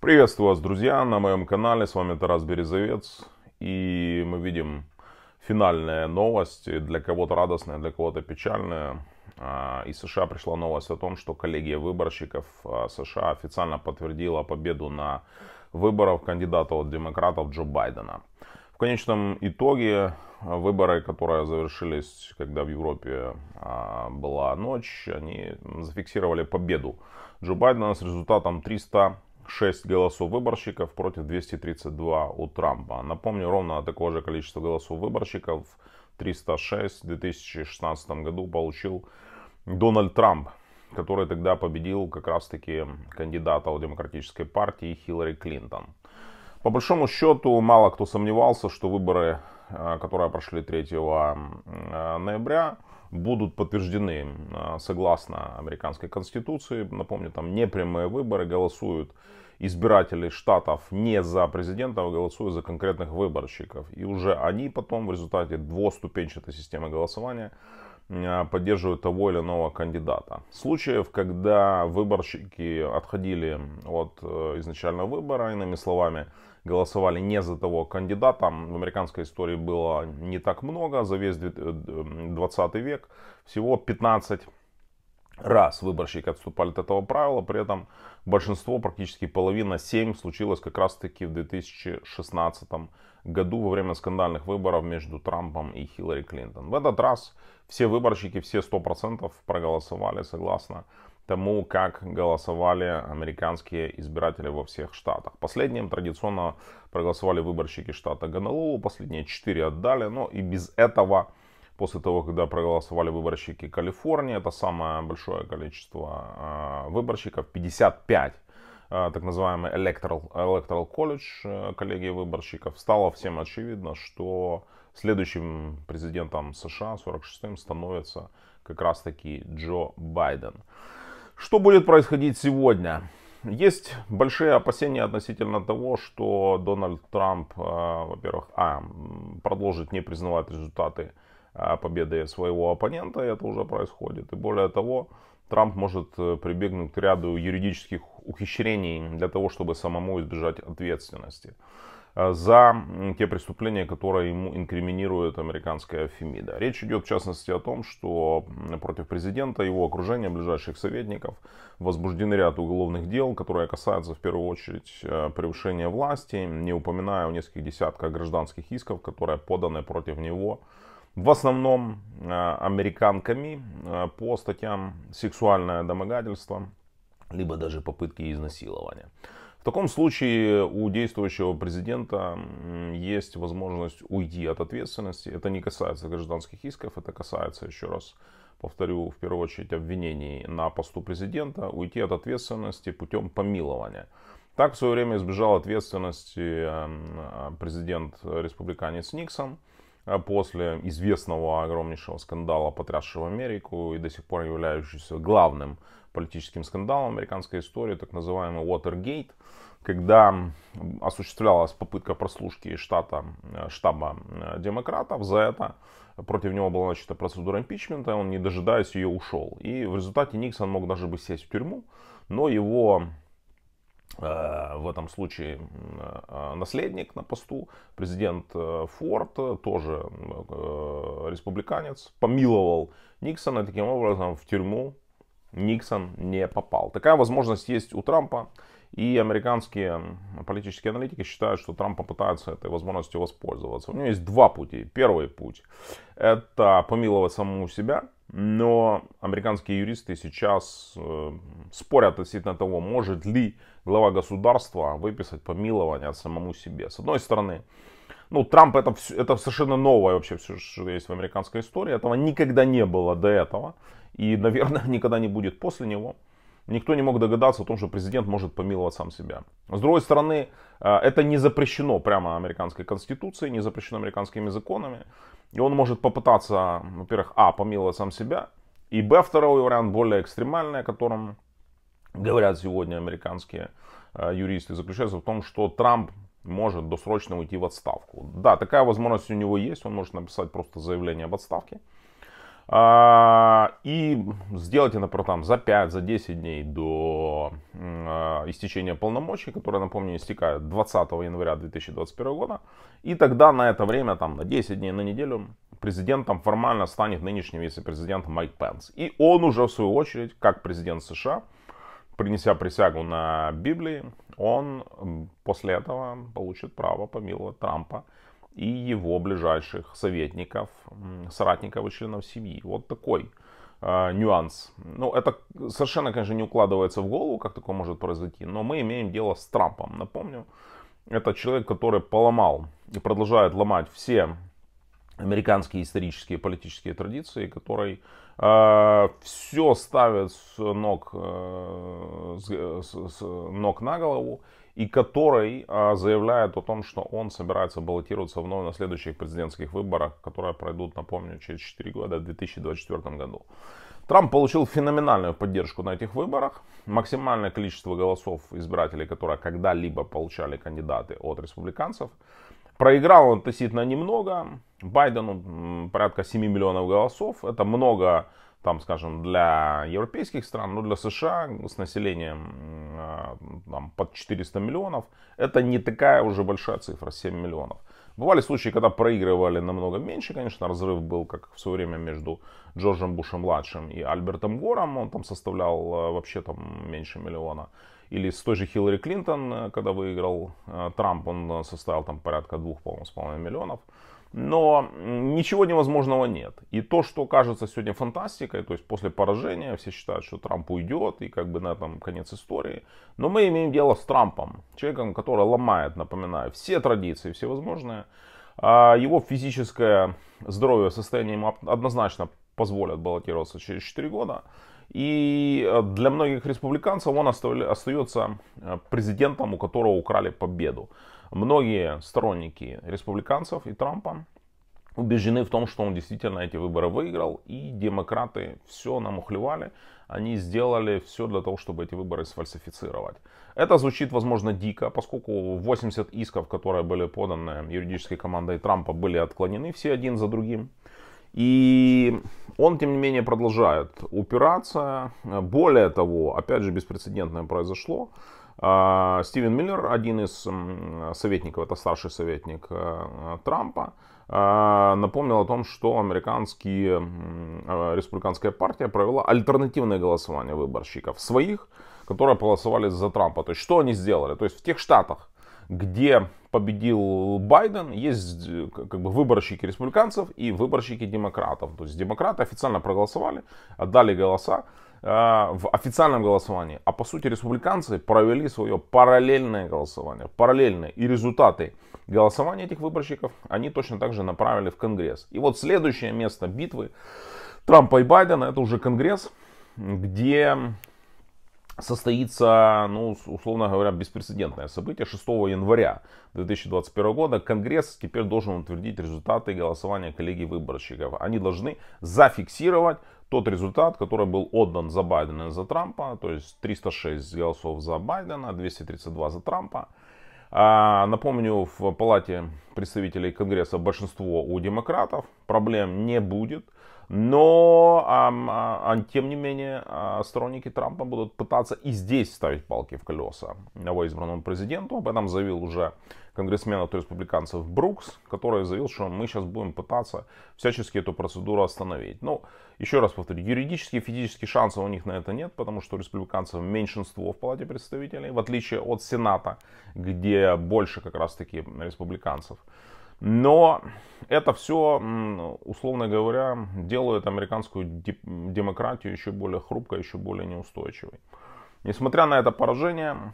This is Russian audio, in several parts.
Приветствую вас, друзья, на моем канале. С вами Тарас Березовец. И мы видим финальные новости. Для кого-то радостная, для кого-то печальная. Из США пришла новость о том, что коллегия выборщиков а, США официально подтвердила победу на выборах кандидата от демократов Джо Байдена. В конечном итоге а, выборы, которые завершились, когда в Европе а, была ночь, они зафиксировали победу Джо Байдена с результатом 300 6 голосов выборщиков против 232 у Трампа. Напомню, ровно такое же количество голосов выборщиков, 306 в 2016 году получил Дональд Трамп, который тогда победил как раз-таки кандидата от Демократической партии Хиллари Клинтон. По большому счету, мало кто сомневался, что выборы, э, которые прошли 3 э, ноября, будут подтверждены а, согласно американской конституции. Напомню, там непрямые выборы, голосуют избиратели штатов не за президента, а голосуют за конкретных выборщиков. И уже они потом в результате двуступенчатой системы голосования а, поддерживают того или иного кандидата. Случаев, когда выборщики отходили от э, изначального выбора, иными словами, голосовали не за того кандидата, в американской истории было не так много, за весь 20 э, век всего 15 раз выборщики отступали от этого правила, при этом большинство, практически половина, 7 случилось как раз таки в 2016 году году во время скандальных выборов между Трампом и Хиллари Клинтон. В этот раз все выборщики, все 100% проголосовали согласно тому, как голосовали американские избиратели во всех штатах. Последним традиционно проголосовали выборщики штата Гонолулу, последние 4 отдали, но и без этого после того, когда проголосовали выборщики Калифорнии, это самое большое количество а, выборщиков, 55 Э, так называемый Electoral, Electoral College, э, коллегия выборщиков, стало всем очевидно, что следующим президентом США, 46-м, становится как раз-таки Джо Байден. Что будет происходить сегодня? Есть большие опасения относительно того, что Дональд Трамп, э, во-первых, а, продолжит не признавать результаты победы своего оппонента, это уже происходит. И более того, Трамп может э, прибегнуть к ряду юридических ухищрений для того, чтобы самому избежать ответственности э, за те преступления, которые ему инкриминирует американская Фемида. Речь идет в частности о том, что против президента, его окружения, ближайших советников возбуждены ряд уголовных дел, которые касаются в первую очередь э, превышения власти, не упоминая о нескольких десятках гражданских исков, которые поданы против него в основном э, американками э, по статьям сексуальное домогательство, либо даже попытки изнасилования. В таком случае у действующего президента есть возможность уйти от ответственности. Это не касается гражданских исков, это касается, еще раз повторю, в первую очередь обвинений на посту президента, уйти от ответственности путем помилования. Так в свое время избежал ответственности э, президент республиканец Никсон – а после известного огромнейшего скандала, потрясшего Америку и до сих пор являющегося главным политическим скандалом американской истории, так называемый Watergate, когда осуществлялась попытка прослушки штата, э, штаба э, демократов. За это против него была начата процедура импичмента, он, не дожидаясь ее, ушел. И в результате Никсон мог даже бы сесть в тюрьму, но его Э, в этом случае э, наследник на посту, президент э, Форд, тоже республиканец, помиловал Никсона, и таким образом в тюрьму Никсон не попал. Такая возможность есть у Трампа, и американские политические аналитики считают, что Трамп попытается этой возможностью воспользоваться. У него есть два пути. Первый путь – это помиловать самому себя – но американские юристы сейчас э, спорят относительно того, может ли глава государства выписать помилование самому себе. С одной стороны, ну, Трамп это, это совершенно новое вообще все, что есть в американской истории. Этого никогда не было до этого. И, наверное, никогда не будет после него. Никто не мог догадаться о том, что президент может помиловать сам себя. С другой стороны, э, это не запрещено прямо американской конституцией, не запрещено американскими законами. И он может попытаться, во-первых, а, помиловать сам себя, и б, второй вариант, более экстремальный, о котором говорят сегодня американские э, юристы, заключается в том, что Трамп может досрочно уйти в отставку. Да, такая возможность у него есть, он может написать просто заявление об отставке. А, и сделать это там, за 5, за 10 дней до э, истечения полномочий, которые, напомню, истекают 20 января 2021 года. И тогда на это время, там, на 10 дней, на неделю, президентом формально станет нынешний вице-президент Майк Пенс. И он уже, в свою очередь, как президент США, принеся присягу на Библии, он после этого получит право помиловать Трампа и его ближайших советников, соратников и членов семьи. Вот такой э, нюанс. Ну, это совершенно, конечно, не укладывается в голову, как такое может произойти, но мы имеем дело с Трампом. Напомню, это человек, который поломал и продолжает ломать все американские исторические политические традиции, который э, а, все ставит с ног, э, с, с, с ног на голову и который а, заявляет о том, что он собирается баллотироваться вновь на следующих президентских выборах, которые пройдут, напомню, через 4 года в 2024 году. Трамп получил феноменальную поддержку на этих выборах. Максимальное количество голосов избирателей, которые когда-либо получали кандидаты от республиканцев. Проиграл он относительно немного. Байдену порядка 7 миллионов голосов. Это много там, скажем, для европейских стран, но ну, для США с населением а, там, под 400 миллионов, это не такая уже большая цифра, 7 миллионов. Бывали случаи, когда проигрывали намного меньше, конечно, разрыв был, как в свое время, между Джорджем Бушем-младшим и Альбертом Гором, он там составлял э, вообще там меньше миллиона. Или с той же Хиллари Клинтон, э, когда выиграл э, Трамп, он составил там порядка двух, по-моему, с половиной миллионов но ничего невозможного нет. И то, что кажется сегодня фантастикой, то есть после поражения все считают, что Трамп уйдет, и как бы на этом конец истории. Но мы имеем дело с Трампом, человеком, который ломает, напоминаю, все традиции, все возможные. А, его физическое здоровье, состояние ему однозначно позволят баллотироваться через 4 года. И э, для многих республиканцев он остается э, президентом, у которого украли победу. Многие сторонники республиканцев и Трампа убеждены в том, что он действительно эти выборы выиграл, и демократы все намухлевали, они сделали все для того, чтобы эти выборы сфальсифицировать. Это звучит, возможно, дико, поскольку 80 исков, которые были поданы юридической командой Трампа, были отклонены все один за другим. И он, тем не менее, продолжает упираться. Более того, опять же, беспрецедентное произошло. А, Стивен Миллер, один из советников, это старший советник э, Трампа, а, напомнил о том, что американские, э, республиканская партия провела альтернативное голосование выборщиков своих, которые голосовали за Трампа. То есть, что они сделали? То есть, в тех штатах, где победил Байден, есть как бы выборщики республиканцев и выборщики демократов. То есть демократы официально проголосовали, отдали голоса, Э, в официальном голосовании, а по сути республиканцы провели свое параллельное голосование, параллельное, и результаты голосования этих выборщиков они точно так же направили в Конгресс. И вот следующее место битвы Трампа и Байдена, это уже Конгресс, где состоится, ну, условно говоря, беспрецедентное событие. 6 января 2021 года Конгресс теперь должен утвердить результаты голосования коллеги выборщиков. Они должны зафиксировать тот результат, который был отдан за Байдена и за Трампа, то есть 306 голосов за Байдена, 232 за Трампа. А, напомню, в Палате представителей Конгресса большинство у демократов, проблем не будет. Но, а, а, тем не менее, а, сторонники Трампа будут пытаться и здесь ставить палки в колеса новоизбранному президенту. Об этом заявил уже конгрессмен от республиканцев Брукс, который заявил, что мы сейчас будем пытаться всячески эту процедуру остановить. Ну, еще раз повторю, юридически и физически шансов у них на это нет, потому что у республиканцев меньшинство в Палате представителей, в отличие от Сената, где больше как раз-таки республиканцев. Но это все, условно говоря, делает американскую демократию еще более хрупкой, еще более неустойчивой. Несмотря на это поражение,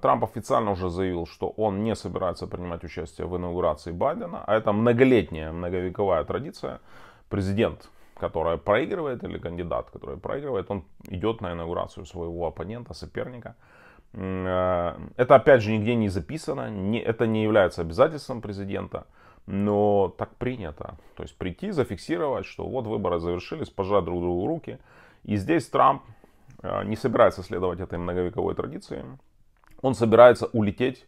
Трамп официально уже заявил, что он не собирается принимать участие в инаугурации Байдена, а это многолетняя, многовековая традиция. Президент, который проигрывает, или кандидат, который проигрывает, он идет на инаугурацию своего оппонента, соперника. Э, это, опять же, нигде не записано, не, это не является обязательством президента, но так принято. То есть прийти, зафиксировать, что вот выборы завершились, пожать друг другу руки. И здесь Трамп э, не собирается следовать этой многовековой традиции. Он собирается улететь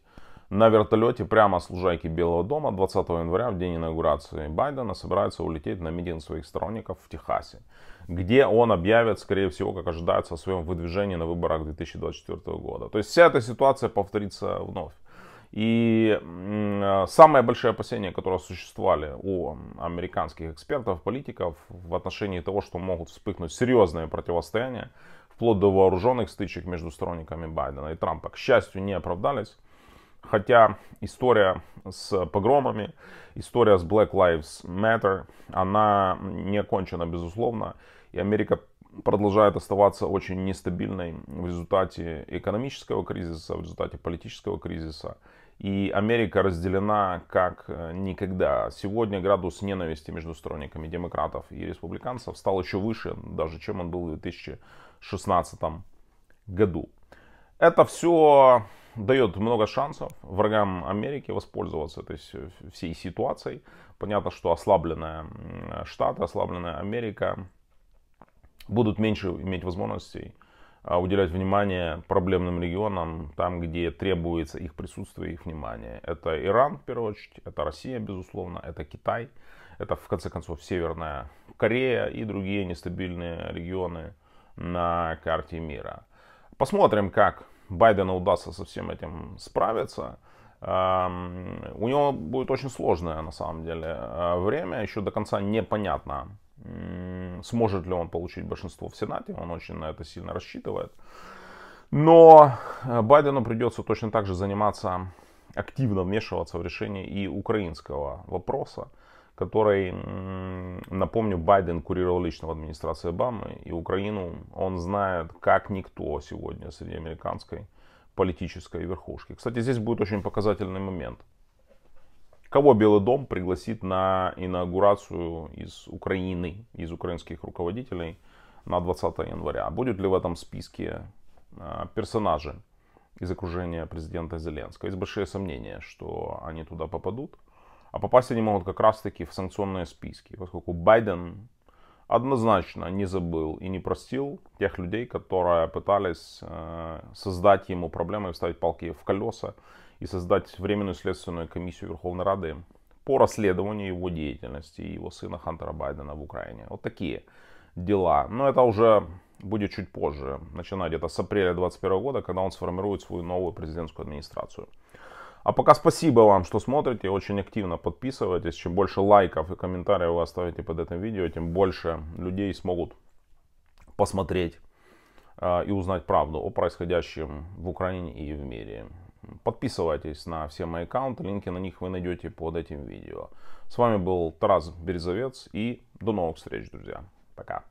на вертолете прямо с лужайки Белого дома 20 января, в день инаугурации Байдена, собирается улететь на митинг своих сторонников в Техасе, где он объявит, скорее всего, как ожидается, о своем выдвижении на выборах 2024 года. То есть вся эта ситуация повторится вновь. И э, самое большое опасение, которое существовали у американских экспертов, политиков в отношении того, что могут вспыхнуть серьезные противостояния вплоть до вооруженных стычек между сторонниками Байдена и Трампа. К счастью, не оправдались. Хотя история с погромами, история с Black Lives Matter, она не окончена, безусловно. И Америка продолжает оставаться очень нестабильной в результате экономического кризиса, в результате политического кризиса. И Америка разделена как э, никогда. Сегодня градус ненависти между сторонниками демократов и республиканцев стал еще выше, даже чем он был в 2016 году. Это все дает много шансов врагам Америки воспользоваться этой э, всей ситуацией. Понятно, что ослабленная э, штаты, ослабленная Америка будут меньше иметь возможностей а, уделять внимание проблемным регионам, там, где требуется их присутствие, их внимание. Это Иран, в первую очередь, это Россия, безусловно, это Китай, это, в конце концов, Северная Корея и другие нестабильные регионы на карте мира. Посмотрим, как Байдену удастся со всем этим справиться. У него будет очень сложное, на самом деле, э, время, еще до конца непонятно, сможет ли он получить большинство в Сенате, он очень на это сильно рассчитывает. Но э, Байдену придется точно так же заниматься, активно вмешиваться в решение и украинского вопроса, который, напомню, Байден курировал лично в администрации Обамы, и Украину он знает как никто сегодня среди американской политической верхушки. Кстати, здесь будет очень показательный момент – Кого Белый дом пригласит на инаугурацию из Украины, из украинских руководителей на 20 января? Будет ли в этом списке э, персонажи из окружения президента Зеленского? Есть большие сомнения, что они туда попадут. А попасть они могут как раз-таки в санкционные списки, поскольку Байден однозначно не забыл и не простил тех людей, которые пытались э, создать ему проблемы и вставить палки в колеса и создать Временную следственную комиссию Верховной Рады по расследованию его деятельности и его сына Хантера Байдена в Украине. Вот такие дела. Но это уже будет чуть позже, начиная где-то с апреля 2021 года, когда он сформирует свою новую президентскую администрацию. А пока спасибо вам, что смотрите, очень активно подписывайтесь. Чем больше лайков и комментариев вы оставите под этим видео, тем больше людей смогут посмотреть э, и узнать правду о происходящем в Украине и в мире. Подписывайтесь на все мои аккаунты, линки на них вы найдете под этим видео. С вами был Тарас Березовец и до новых встреч, друзья. Пока.